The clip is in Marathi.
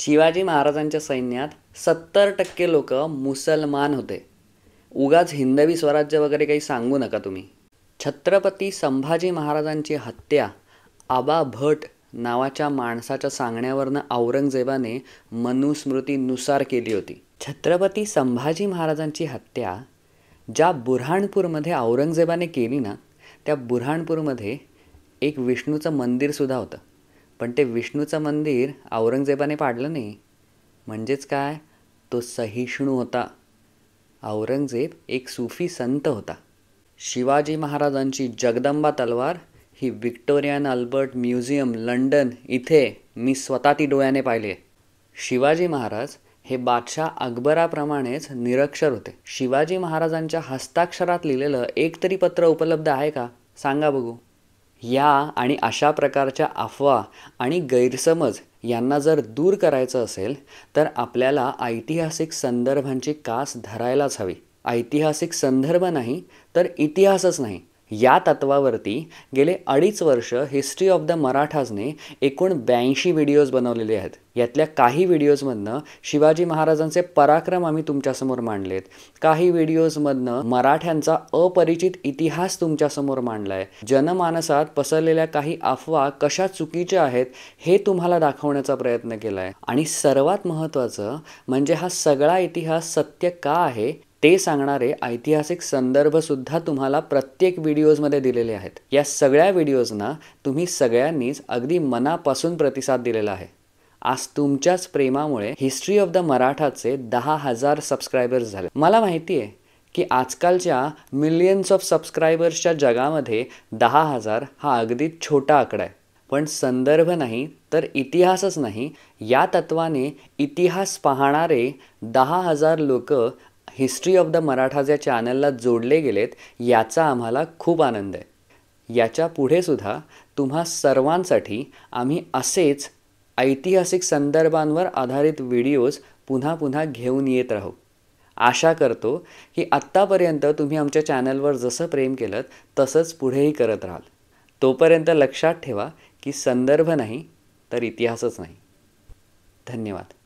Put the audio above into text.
शिवाजी महाराजांच्या सैन्यात सत्तर टक्के लोक मुसलमान होते उगाच हिंदवी स्वराज्य वगैरे काही सांगू नका तुम्ही छत्रपती संभाजी महाराजांची हत्या आबा भट नावाच्या माणसाच्या सांगण्यावरनं औरंगजेबाने मनुस्मृतीनुसार केली होती छत्रपती संभाजी महाराजांची हत्या ज्या बुऱ्हाणपूरमध्ये औरंगजेबाने केली ना त्या बुऱ्हाणपूरमध्ये एक विष्णूचं मंदिरसुद्धा होतं पण ते विष्णूचं मंदिर औरंगजेबाने पाडलं नाही म्हणजेच काय तो सहिष्णू होता औरंगजेब एक सूफी संत होता शिवाजी महाराजांची जगदंबा तलवार ही विक्टोरियन अल्बर्ट म्युझियम लंडन इथे मी स्वतः ती डोळ्याने पाहिले शिवाजी महाराज हे बादशाह अकबराप्रमाणेच निरक्षर होते शिवाजी महाराजांच्या हस्ताक्षरात लिहिलेलं एक तरी पत्र उपलब्ध आहे का सांगा बघू या आणि अशा प्रकारच्या अफवा आणि गैरसमज यांना जर दूर करायचं असेल तर आपल्याला ऐतिहासिक संदर्भांची कास धरायलाच हवी ऐतिहासिक संदर्भ नाही तर इतिहासच नाही या तत्वावरती गेले अडीच वर्ष हिस्ट्री ऑफ द मराठाजने एकूण ब्याऐंशी व्हिडिओज बनवलेले आहेत यातल्या काही व्हिडिओजमधनं शिवाजी महाराजांचे पराक्रम आम्ही तुमच्यासमोर मांडलेत काही व्हिडिओजमधनं मराठ्यांचा अपरिचित इतिहास तुमच्यासमोर मांडला आहे जनमानसात पसरलेल्या काही अफवा कशा चुकीच्या आहेत हे तुम्हाला दाखवण्याचा प्रयत्न केला आहे आणि सर्वात महत्त्वाचं म्हणजे हा सगळा इतिहास सत्य का आहे ते सांगणारे ऐतिहासिक संदर्भसुद्धा तुम्हाला प्रत्येक व्हिडिओजमध्ये दिलेले आहेत या सगळ्या व्हिडिओजना तुम्ही सगळ्यांनीच अगदी मनापासून प्रतिसाद दिलेला आहे आज तुमच्याच प्रेमामुळे हिस्ट्री ऑफ द मराठाचे दहा हजार सबस्क्रायबर्स झाले मला माहिती आहे की आजकालच्या मिलियन्स ऑफ सबस्क्रायबर्सच्या जगामध्ये दहा हजार हा अगदी छोटा आकडा आहे पण संदर्भ नाही तर इतिहासच नाही या तत्वाने इतिहास पाहणारे दहा हजार लोक हिस्ट्री ऑफ द मराठाज या चॅनलला जोडले गेलेत याचा आम्हाला खूप आनंद आहे याच्या पुढेसुद्धा तुम्हा सर्वांसाठी आम्ही असेच ऐतिहासिक संदर्भांवर आधारित व्हिडिओज पुन्हा पुन्हा घेऊन येत राहू आशा करतो की आत्तापर्यंत तुम्ही आमच्या चॅनलवर जसं प्रेम केलं तसंच पुढेही करत राहाल तोपर्यंत लक्षात ठेवा की संदर्भ नाही तर इतिहासच नाही धन्यवाद